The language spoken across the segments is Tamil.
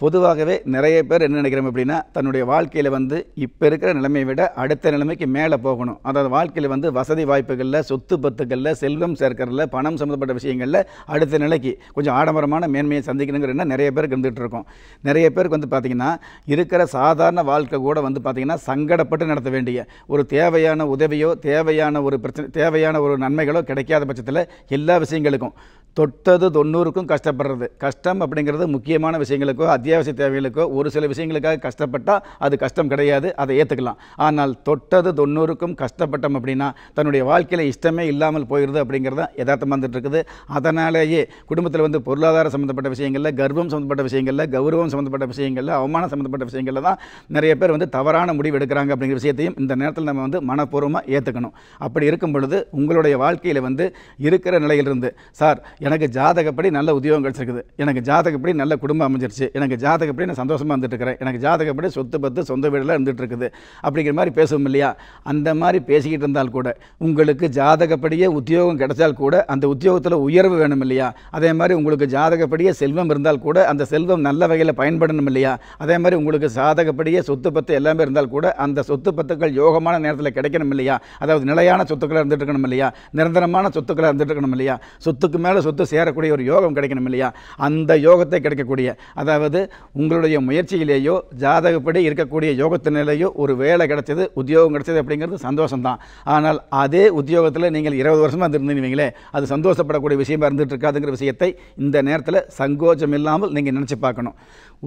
பொதுவாகவே நிறைய பேர் என்ன நினைக்கிறோம் அப்படின்னா தன்னுடைய வாழ்க்கையில் வந்து இப்போ இருக்கிற நிலைமையை விட அடுத்த நிலைமைக்கு மேலே போகணும் அதாவது வாழ்க்கையில் வந்து வசதி வாய்ப்புகளில் சொத்து பத்துக்களில் செல்வம் சேர்க்கறதில் பணம் சம்மந்தப்பட்ட விஷயங்களில் அடுத்த நிலைக்கு கொஞ்சம் ஆடம்பரமான மேன்மையை சந்திக்கணுங்கிற நிறைய பேருக்கு இருந்துகிட்டு இருக்கோம் நிறைய பேருக்கு வந்து பார்த்திங்கன்னா இருக்கிற சாதாரண வாழ்க்கை கூட வந்து பார்த்திங்கன்னா சங்கடப்பட்டு நடத்த வேண்டிய ஒரு தேவையான உதவியோ தேவையான ஒரு பிரச்சனை தேவையான ஒரு நன்மைகளோ கிடைக்காத பட்சத்தில் எல்லா விஷயங்களுக்கும் தொட்டது தொண்ணூறுக்கும் கஷ்டப்படுறது கஷ்டம் அப்படிங்கிறது முக்கியமான விஷயங்களுக்கோ அத்தியாவசிய தேவைகளுக்கோ ஒரு சில விஷயங்களுக்காக கஷ்டப்பட்டால் அது கஷ்டம் கிடையாது அதை ஏற்றுக்கலாம் ஆனால் தொட்டது தொண்ணூறுக்கும் கஷ்டப்பட்டோம் அப்படின்னா தன்னுடைய வாழ்க்கையில் இஷ்டமே இல்லாமல் போயிடுது அப்படிங்கிறத வந்துட்டு இருக்குது அதனாலேயே குடும்பத்தில் வந்து பொருளாதார சம்மந்தப்பட்ட விஷயங்களில் கர்வம் சம்மந்தப்பட்ட விஷயங்களில் கௌரவம் சம்மந்தப்பட்ட விஷயங்களில் அவமானம் சம்மந்தப்பட்ட விஷயங்களில் தான் நிறைய பேர் வந்து தவறான முடிவு எடுக்கிறாங்க அப்படிங்கிற விஷயத்தையும் இந்த நேரத்தில் நம்ம வந்து மனப்பூர்வமாக ஏற்றுக்கணும் அப்படி இருக்கும் பொழுது உங்களுடைய வாழ்க்கையில் வந்து இருக்கிற நிலையிலிருந்து சார் எனக்கு ஜாதகப்படி நல்ல உத்தியோகம் கிடச்சிருக்குது எனக்கு ஜாதகப்படி நல்ல குடும்பம் அமைஞ்சிருச்சு எனக்கு ஜாதகப்படி நான் சந்தோஷமாக இருந்துட்டுருக்கிறேன் எனக்கு ஜாதகப்படி சொத்து பத்து சொந்த வீடெல்லாம் இருந்துகிட்ருக்குது அப்படிங்கிற மாதிரி பேசுவோம் இல்லையா அந்த மாதிரி பேசிக்கிட்டு இருந்தால் கூட உங்களுக்கு ஜாதகப்படியே உத்தியோகம் கிடைச்சால் கூட அந்த உத்தியோகத்தில் உயர்வு வேணும் இல்லையா அதே மாதிரி உங்களுக்கு ஜாதகப்படியே செல்வம் இருந்தால் கூட அந்த செல்வம் நல்ல வகையில் பயன்படணும் இல்லையா அதே மாதிரி உங்களுக்கு ஜாதகப்படியே சொத்து பத்து எல்லாமே இருந்தால் கூட அந்த சொத்து பத்துக்கள் யோகமான நேரத்தில் கிடைக்கணும் இல்லையா அதாவது நிலையான சொத்துக்களாக இருந்துகிட்டு இருக்கணும் இல்லையா நிரந்தரமான சொத்துக்களாக இருந்துகிட்டு இருக்கணும் இல்லையா சொத்துக்கு மேலே சொத்து சொத்து சேரக்கூடிய ஒரு யோகம் கிடைக்கணும் இல்லையா அந்த யோகத்தை கிடைக்கக்கூடிய அதாவது உங்களுடைய முயற்சியிலேயோ ஜாதகப்படி இருக்கக்கூடிய யோகத்தினாலேயோ ஒரு வேலை கிடைச்சது உத்தியோகம் கிடைச்சது அப்படிங்கிறது சந்தோஷம்தான் ஆனால் அதே உத்தியோகத்தில் நீங்கள் இருபது வருஷமாக இருந்துருந்தீங்களே அது சந்தோஷப்படக்கூடிய விஷயமா இருந்துகிட்டு இருக்காதுங்கிற விஷயத்தை இந்த நேரத்தில் சங்கோச்சம் இல்லாமல் நீங்கள் நினச்சி பார்க்கணும்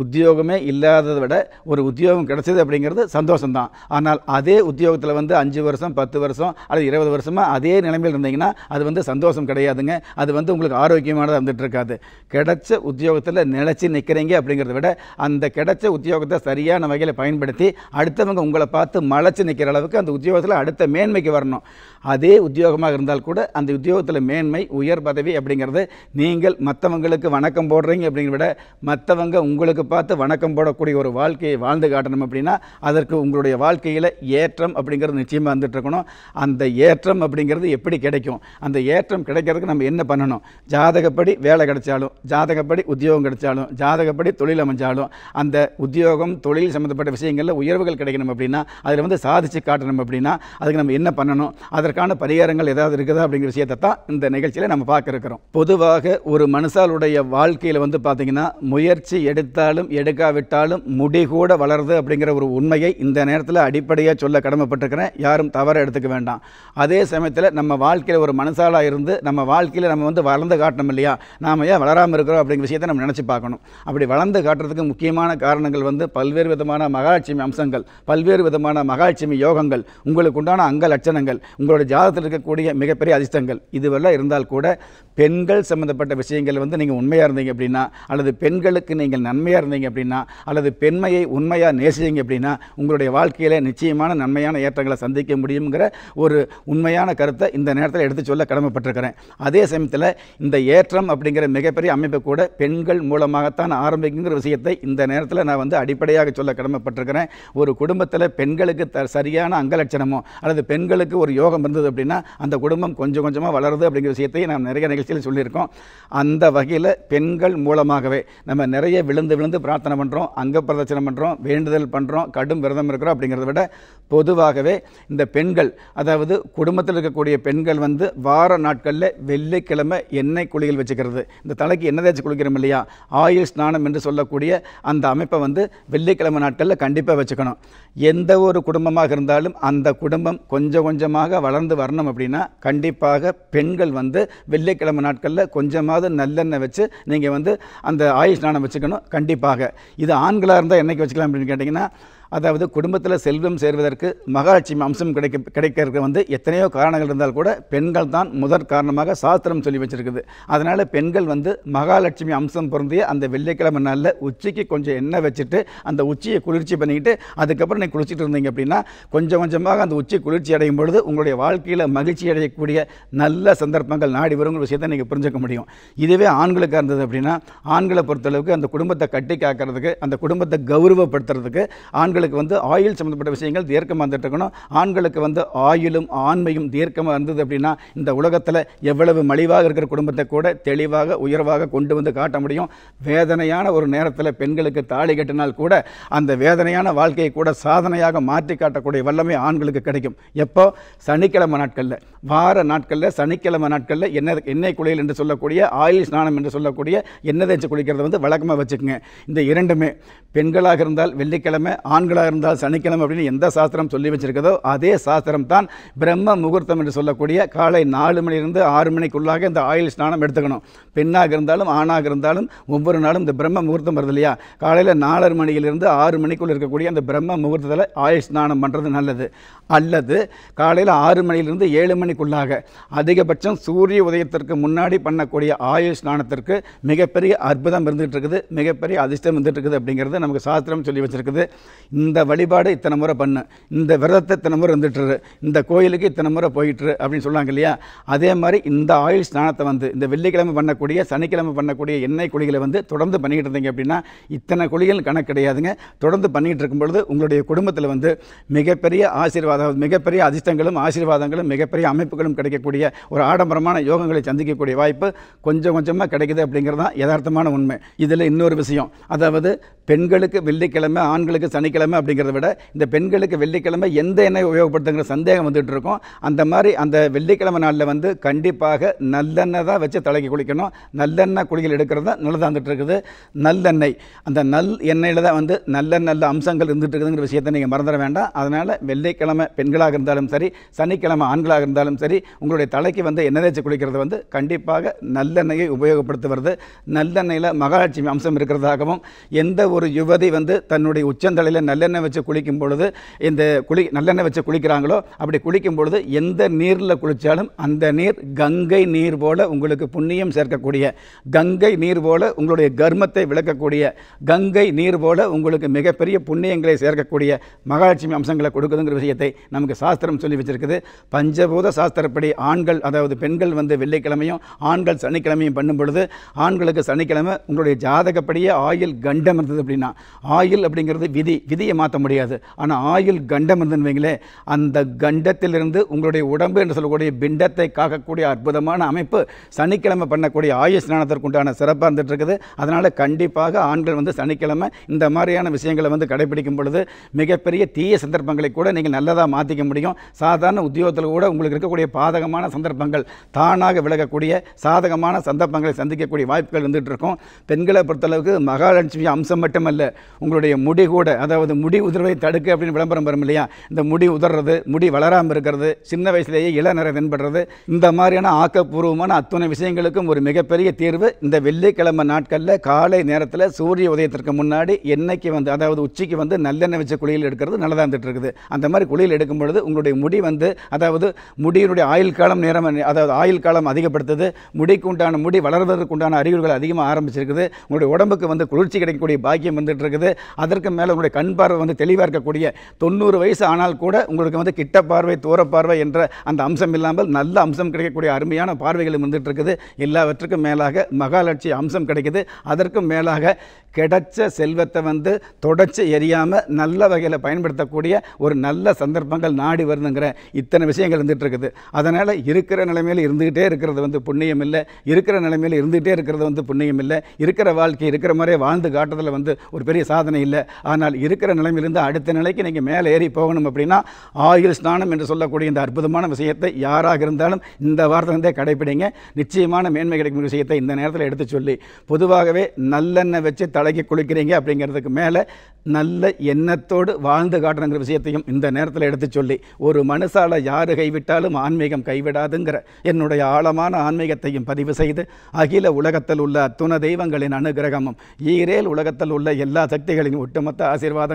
உத்தியோகமே இல்லாததை விட ஒரு உத்தியோகம் கிடைச்சது அப்படிங்கிறது சந்தோஷம்தான் ஆனால் அதே உத்தியோகத்தில் வந்து அஞ்சு வருஷம் பத்து வருஷம் அல்லது இருபது வருஷமாக அதே நிலைமையில் இருந்தீங்கன்னா அது வந்து சந்தோஷம் கிடையாதுங்க அது வந்து உங்களுக்கு ஆரோக்கியமானதாக வந்துட்டு இருக்காது கிடைச்ச உத்தியோகத்தில் நிலச்சி நிற்கிறீங்க அப்படிங்கிறத விட அந்த கிடைச்ச உத்தியோகத்தை சரியான வகையில் பயன்படுத்தி அடுத்தவங்க உங்களை பார்த்து மலைச்சு நிற்கிற அளவுக்கு அந்த உத்தியோகத்தில் அடுத்த மேன்மைக்கு வரணும் அதே உத்தியோகமாக இருந்தால் கூட அந்த உத்தியோகத்தில் மேன்மை உயர் பதவி அப்படிங்கிறது நீங்கள் மற்றவங்களுக்கு வணக்கம் போடுறீங்க அப்படிங்கிற விட மற்றவங்க உங்களுக்கு பார்த்து வணக்கம் போடக்கூடிய ஒரு வாழ்க்கையை வாழ்ந்து காட்டணும் அப்படின்னா அதற்கு உங்களுடைய வாழ்க்கையில் ஏற்றம் அப்படிங்கிறது நிச்சயமாக வந்துட்டு இருக்கணும் அந்த ஏற்றம் அப்படிங்கிறது எப்படி கிடைக்கும் அந்த ஏற்றம் கிடைக்கிறதுக்கு நம்ம என்ன பண்ணணும் ஜாதகப்படி வேலை கிடைச்சாலும் ஜாதகப்படி உத்தியோகம் கிடைச்சாலும் ஜாதகப்படி தொழில் அமைஞ்சாலும் அந்த உத்தியோகம் தொழில் சம்மந்தப்பட்ட விஷயங்களில் உயர்வுகள் கிடைக்கணும் அப்படின்னா அதில் வந்து சாதித்து காட்டணும் அப்படின்னா அதுக்கு நம்ம என்ன பண்ணணும் அதற்கான பரிகாரங்கள் ஏதாவது இருக்குதா அப்படிங்கிற விஷயத்தை தான் இந்த நிகழ்ச்சியில் நம்ம பார்க்க இருக்கிறோம் பொதுவாக ஒரு மனுஷாலுடைய வாழ்க்கையில் வந்து பார்த்திங்கன்னா முயற்சி எடுத்தால் எடுத்தாலும் எடுக்காவிட்டாலும் முடி கூட வளருது அப்படிங்கிற ஒரு உண்மையை இந்த நேரத்தில் அடிப்படையாக சொல்ல கடமைப்பட்டிருக்கிறேன் யாரும் தவற எடுத்துக்க வேண்டாம் அதே சமயத்தில் நம்ம வாழ்க்கையில் ஒரு மனசாலாக இருந்து நம்ம வாழ்க்கையில் நம்ம வந்து வளர்ந்து காட்டணும் இல்லையா நாம் ஏன் வளராமல் இருக்கிறோம் அப்படிங்கிற விஷயத்தை நம்ம நினச்சி பார்க்கணும் அப்படி வளர்ந்து காட்டுறதுக்கு முக்கியமான காரணங்கள் வந்து பல்வேறு விதமான மகாலட்சுமி அம்சங்கள் பல்வேறு விதமான மகாலட்சுமி யோகங்கள் உங்களுக்கு உண்டான அங்க லட்சணங்கள் உங்களோட ஜாதத்தில் இருக்கக்கூடிய மிகப்பெரிய அதிர்ஷ்டங்கள் இதுவெல்லாம் இருந்தால் கூட பெண்கள் சம்மந்தப்பட்ட விஷயங்கள் வந்து நீங்கள் உண்மையாக இருந்தீங்க அப்படின்னா அல்லது பெண்களுக்கு நீங்கள் நன்மையாக இருந்தீங்க அப்படின்னா அல்லது பெண்மையை உண்மையாக நேசிங்க அப்படின்னா உங்களுடைய வாழ்க்கையில் நிச்சயமான நன்மையான ஏற்றங்களை சந்திக்க முடியுங்கிற ஒரு உண்மையான கருத்தை இந்த நேரத்தில் எடுத்து சொல்ல கடமைப்பட்டிருக்கிறேன் அதே சமயத்தில் இந்த ஏற்றம் அப்படிங்கிற மிகப்பெரிய அமைப்பு கூட பெண்கள் மூலமாகத்தான் ஆரம்பிக்குங்கிற விஷயத்தை இந்த நேரத்தில் நான் வந்து அடிப்படையாக சொல்ல கடமைப்பட்டிருக்கிறேன் ஒரு குடும்பத்தில் பெண்களுக்கு த சரியான அங்கலட்சணமோ அல்லது பெண்களுக்கு ஒரு யோகம் இருந்தது அப்படின்னா அந்த குடும்பம் கொஞ்சம் கொஞ்சமாக வளருது அப்படிங்கிற விஷயத்தையும் நாம் நிறைய நிகழ்ச்சியில் சொல்லியிருக்கோம் அந்த வகையில் பெண்கள் மூலமாகவே நம்ம நிறைய விழுந்து விழுந்து விழுந்து பிரார்த்தனை பண்ணுறோம் அங்க பிரதட்சணம் பண்ணுறோம் வேண்டுதல் பண்ணுறோம் கடும் விரதம் இருக்கிறோம் அப்படிங்கிறத விட பொதுவாகவே இந்த பெண்கள் அதாவது குடும்பத்தில் இருக்கக்கூடிய பெண்கள் வந்து வார நாட்களில் வெள்ளிக்கிழமை எண்ணெய் குளியல் வச்சுக்கிறது இந்த தலைக்கு எண்ணெய் தேய்ச்சி குளிக்கிறோம் இல்லையா ஆயுள் ஸ்நானம் என்று சொல்லக்கூடிய அந்த அமைப்பை வந்து வெள்ளிக்கிழமை நாட்களில் கண்டிப்பாக வச்சுக்கணும் எந்த ஒரு குடும்பமாக இருந்தாலும் அந்த குடும்பம் கொஞ்சம் கொஞ்சமாக வளர்ந்து வரணும் அப்படின்னா கண்டிப்பாக பெண்கள் வந்து வெள்ளிக்கிழமை நாட்களில் கொஞ்சமாவது நல்லெண்ணெய் வச்சு நீங்கள் வந்து அந்த ஆயுள் ஸ்நானம் வச்சுக்கணும் கண்டிப்பாக கண்டிப்பாக இது ஆண்களாக இருந்தால் என்றைக்கு வச்சுக்கலாம் அப்படின்னு கேட்டிங்கன்னா அதாவது குடும்பத்தில் செல்வம் சேர்வதற்கு மகாலட்சுமி அம்சம் கிடைக்க கிடைக்கிறதுக்கு வந்து எத்தனையோ காரணங்கள் இருந்தால் கூட பெண்கள் தான் முதற் காரணமாக சாஸ்திரம் சொல்லி வச்சிருக்குது அதனால் பெண்கள் வந்து மகாலட்சுமி அம்சம் பொருந்திய அந்த வெள்ளிக்கிழமை நாளில் உச்சிக்கு கொஞ்சம் எண்ணெய் வச்சுட்டு அந்த உச்சியை குளிர்ச்சி பண்ணிக்கிட்டு அதுக்கப்புறம் நீங்கள் குளிச்சுட்டு இருந்தீங்க அப்படின்னா கொஞ்சம் கொஞ்சமாக அந்த உச்சி குளிர்ச்சி அடையும் பொழுது உங்களுடைய வாழ்க்கையில் மகிழ்ச்சி அடையக்கூடிய நல்ல சந்தர்ப்பங்கள் நாடி வருங்கிற விஷயத்தை நீங்கள் புரிஞ்சுக்க முடியும் இதுவே ஆண்களுக்காக இருந்தது அப்படின்னா ஆண்களை பொறுத்தளவுக்கு அந்த குடும்பத்தை கட்டி காக்கிறதுக்கு அந்த குடும்பத்தை கௌரவப்படுத்துறதுக்கு ஆண்கள் பெண்களுக்கு வந்து ஆயில் சம்மந்தப்பட்ட விஷயங்கள் தீர்க்கமாக இருந்துட்டு இருக்கணும் ஆண்களுக்கு வந்து ஆயிலும் ஆண்மையும் தீர்க்கமாக இருந்தது அப்படின்னா இந்த உலகத்தில் எவ்வளவு மலிவாக இருக்கிற குடும்பத்தை கூட தெளிவாக உயர்வாக கொண்டு வந்து காட்ட முடியும் வேதனையான ஒரு நேரத்தில் பெண்களுக்கு தாலி கட்டினால் கூட அந்த வேதனையான வாழ்க்கையை கூட சாதனையாக மாற்றி காட்டக்கூடிய வல்லமை ஆண்களுக்கு கிடைக்கும் எப்போ சனிக்கிழமை நாட்களில் வார நாட்களில் சனிக்கிழமை நாட்களில் என்ன எண்ணெய் குளியல் என்று சொல்லக்கூடிய ஆயில் ஸ்நானம் என்று சொல்லக்கூடிய எண்ணெய் தேய்ச்சி குளிக்கிறது வந்து வழக்கமாக வச்சுக்கோங்க இந்த இரண்டுமே பெண்களாக இருந்தால் வெள்ளிக்கிழமை ஆண் ஆண்களாக இருந்தால் சனிக்கிழமை அப்படின்னு எந்த சாஸ்திரம் சொல்லி வச்சிருக்கதோ அதே சாஸ்திரம் தான் பிரம்ம முகூர்த்தம் என்று சொல்லக்கூடிய காலை நாலு மணிலிருந்து ஆறு மணிக்குள்ளாக இந்த ஆயில் ஸ்நானம் எடுத்துக்கணும் பெண்ணாக இருந்தாலும் ஆணாக இருந்தாலும் ஒவ்வொரு நாளும் இந்த பிரம்ம முகூர்த்தம் வருது இல்லையா காலையில் நாலரை மணியிலிருந்து ஆறு மணிக்குள் இருக்கக்கூடிய அந்த பிரம்ம முகூர்த்தத்தில் ஆயில் ஸ்நானம் பண்ணுறது நல்லது அல்லது காலையில் ஆறு மணியிலிருந்து ஏழு மணிக்குள்ளாக அதிகபட்சம் சூரிய உதயத்திற்கு முன்னாடி பண்ணக்கூடிய ஆயுள் ஸ்நானத்திற்கு மிகப்பெரிய அற்புதம் இருந்துகிட்டு இருக்குது மிகப்பெரிய அதிர்ஷ்டம் இருந்துகிட்டு இருக்குது அப்படிங்கிறது நமக்கு சாஸ்திரம் சொல்லி வச்சுருக்குது இந்த வழிபாடு இத்தனை முறை பண்ணு இந்த விரதத்தை இத்தனை முறை இருந்துட்டுரு இந்த கோயிலுக்கு இத்தனை முறை போயிட்டுரு அப்படின்னு சொல்லுவாங்க இல்லையா அதே மாதிரி இந்த ஆயில் ஸ்நானத்தை வந்து இந்த வெள்ளிக்கிழமை பண்ணக்கூடிய சனிக்கிழமை பண்ணக்கூடிய எண்ணெய் குழிகளை வந்து தொடர்ந்து பண்ணிக்கிட்டு இருந்தீங்க அப்படின்னா இத்தனை குழிகள் கணக்கு கிடையாதுங்க தொடர்ந்து பண்ணிக்கிட்டு இருக்கும் பொழுது உங்களுடைய குடும்பத்தில் வந்து மிகப்பெரிய ஆசீர்வாதம் மிகப்பெரிய அதிர்ஷ்டங்களும் ஆசீர்வாதங்களும் மிகப்பெரிய அமைப்புகளும் கிடைக்கக்கூடிய ஒரு ஆடம்பரமான யோகங்களை சந்திக்கக்கூடிய வாய்ப்பு கொஞ்சம் கொஞ்சமாக கிடைக்குது அப்படிங்கிறது தான் யதார்த்தமான உண்மை இதில் இன்னொரு விஷயம் அதாவது பெண்களுக்கு வெள்ளிக்கிழமை ஆண்களுக்கு சனிக்கிழமை வெள்ளிக்கிழமை அப்படிங்கிறத விட இந்த பெண்களுக்கு வெள்ளிக்கிழமை எந்த எண்ணெய் உபயோகப்படுத்துங்கிற சந்தேகம் வந்துட்டு இருக்கும் அந்த மாதிரி அந்த வெள்ளிக்கிழமை நாளில் வந்து கண்டிப்பாக நல்லெண்ணெய் தான் வச்சு தலைக்கு குளிக்கணும் நல்லெண்ணெய் குளியல் எடுக்கிறது தான் நல்லதாந்துட்டு இருக்குது நல்லெண்ணெய் அந்த நல் எண்ணெயில் தான் வந்து நல்ல நல்ல அம்சங்கள் இருந்துட்டு இருக்குதுங்கிற விஷயத்தை நீங்கள் மறந்துட வேண்டாம் அதனால் வெள்ளிக்கிழமை பெண்களாக இருந்தாலும் சரி சனிக்கிழமை ஆண்களாக இருந்தாலும் சரி உங்களுடைய தலைக்கு வந்து எண்ணெய் வச்சு குளிக்கிறது வந்து கண்டிப்பாக நல்லெண்ணெயை உபயோகப்படுத்துவது நல்லெண்ணெயில் மகாலட்சுமி அம்சம் இருக்கிறதாகவும் எந்த ஒரு யுவதி வந்து தன்னுடைய உச்சந்தலையில் நல்லெண்ணெய் வச்சு குளிக்கும் பொழுது இந்த குளி நல்லெண்ணெய் வச்சு குளிக்கிறாங்களோ அப்படி குளிக்கும் பொழுது எந்த நீரில் குளித்தாலும் அந்த நீர் கங்கை நீர் போல உங்களுக்கு புண்ணியம் சேர்க்கக்கூடிய கங்கை நீர் போல உங்களுடைய கர்மத்தை விளக்கக்கூடிய கங்கை நீர் போல உங்களுக்கு மிகப்பெரிய புண்ணியங்களை சேர்க்கக்கூடிய மகாலட்சுமி அம்சங்களை கொடுக்குதுங்கிற விஷயத்தை நமக்கு சாஸ்திரம் சொல்லி வச்சிருக்குது பஞ்சபூத சாஸ்திரப்படி ஆண்கள் அதாவது பெண்கள் வந்து வெள்ளிக்கிழமையும் ஆண்கள் சனிக்கிழமையும் பண்ணும் பொழுது ஆண்களுக்கு சனிக்கிழமை உங்களுடைய ஜாதகப்படியே ஆயில் கண்டம் இருந்தது அப்படின்னா ஆயில் அப்படிங்கிறது விதி விதி கத்தியை மாற்ற முடியாது ஆனால் ஆயுள் கண்டம் இருந்துன்னு வைங்களேன் அந்த கண்டத்திலிருந்து உங்களுடைய உடம்பு என்று சொல்லக்கூடிய பிண்டத்தை காக்கக்கூடிய அற்புதமான அமைப்பு சனிக்கிழமை பண்ணக்கூடிய ஆயுள் ஸ்நானத்திற்கு உண்டான சிறப்பாக இருந்துகிட்ருக்குது இருக்குது அதனால் கண்டிப்பாக ஆண்கள் வந்து சனிக்கிழமை இந்த மாதிரியான விஷயங்களை வந்து கடைபிடிக்கும் பொழுது மிகப்பெரிய தீய சந்தர்ப்பங்களை கூட நீங்கள் நல்லதாக மாற்றிக்க முடியும் சாதாரண உத்தியோகத்தில் கூட உங்களுக்கு இருக்கக்கூடிய பாதகமான சந்தர்ப்பங்கள் தானாக விலகக்கூடிய சாதகமான சந்தர்ப்பங்களை சந்திக்கக்கூடிய வாய்ப்புகள் வந்துட்டு இருக்கும் பெண்களை பொறுத்தளவுக்கு மகாலட்சுமி அம்சம் மட்டுமல்ல உங்களுடைய முடி கூட அதாவது முடி உதிர்வை தடுக்க அப்படின்னு விளம்பரம் வரும் இல்லையா இந்த முடி உதறது முடி வளராமல் இருக்கிறது சின்ன வயசுலேயே இளநரை தென்படுறது இந்த மாதிரியான ஆக்கப்பூர்வமான அத்துணை விஷயங்களுக்கும் ஒரு மிகப்பெரிய தீர்வு இந்த வெள்ளிக்கிழமை நாட்களில் காலை நேரத்தில் சூரிய உதயத்திற்கு முன்னாடி என்னைக்கு வந்து அதாவது உச்சிக்கு வந்து நல்லெண்ணெய் வச்ச குளியல் எடுக்கிறது நல்லதாக இருந்துட்டு இருக்குது அந்த மாதிரி குளியல் எடுக்கும் பொழுது உங்களுடைய முடி வந்து அதாவது முடியினுடைய ஆயுள் காலம் நேரம் அதாவது ஆயுள் காலம் அதிகப்படுத்துது முடிக்கு உண்டான முடி வளர்வதற்கு உண்டான அறிகுறிகள் அதிகமாக ஆரம்பிச்சிருக்குது உங்களுடைய உடம்புக்கு வந்து குளிர்ச்சி கிடைக்கக்கூடிய பாக்கியம் வந்துட்டு இருக்குது அதற்கு மேலே உங்களுடைய கண் பார்வை வந்து தெளிவாக இருக்கக்கூடிய தொண்ணூறு வயசு ஆனால் கூட உங்களுக்கு வந்து கிட்ட பார்வை தூர பார்வை என்ற அந்த அம்சம் இல்லாமல் நல்ல அம்சம் கிடைக்கக்கூடிய அருமையான பார்வைகள் வந்துட்டு இருக்குது எல்லாவற்றுக்கும் மேலாக மகாலட்சி அம்சம் கிடைக்குது அதற்கும் மேலாக கிடைச்ச செல்வத்தை வந்து தொடச்சி எரியாமல் நல்ல வகையில் பயன்படுத்தக்கூடிய ஒரு நல்ல சந்தர்ப்பங்கள் நாடி வருதுங்கிற இத்தனை விஷயங்கள் இருந்துகிட்டு இருக்குது அதனால் இருக்கிற நிலைமையில் இருந்துக்கிட்டே இருக்கிறது வந்து புண்ணியம் இல்லை இருக்கிற நிலைமையில் இருந்துகிட்டே இருக்கிறது வந்து புண்ணியம் இல்லை இருக்கிற வாழ்க்கை இருக்கிற மாதிரியே வாழ்ந்து காட்டுறதுல வந்து ஒரு பெரிய சாதனை இல்லை ஆனால் இருக்கிற இருக்கிற நிலையிலிருந்து அடுத்த நிலைக்கு நீங்கள் மேலே ஏறி போகணும் அப்படின்னா ஆயுள் ஸ்நானம் என்று சொல்லக்கூடிய இந்த அற்புதமான விஷயத்தை யாராக இருந்தாலும் இந்த வாரத்திலிருந்தே கடைப்பிடிங்க நிச்சயமான மேன்மை கிடைக்கும் விஷயத்தை இந்த நேரத்தில் எடுத்து சொல்லி பொதுவாகவே நல்லெண்ணெய் வச்சு தலைக்கு குளிக்கிறீங்க அப்படிங்கிறதுக்கு மேலே நல்ல எண்ணத்தோடு வாழ்ந்து காட்டணுங்கிற விஷயத்தையும் இந்த நேரத்தில் எடுத்து சொல்லி ஒரு மனுஷால் யார் கைவிட்டாலும் ஆன்மீகம் கைவிடாதுங்கிற என்னுடைய ஆழமான ஆன்மீகத்தையும் பதிவு செய்து அகில உலகத்தில் உள்ள துண தெய்வங்களின் அனுகிரகமும் ஈரேல் உலகத்தில் உள்ள எல்லா சக்திகளின் ஒட்டுமொத்த ஆசீர்வாதம்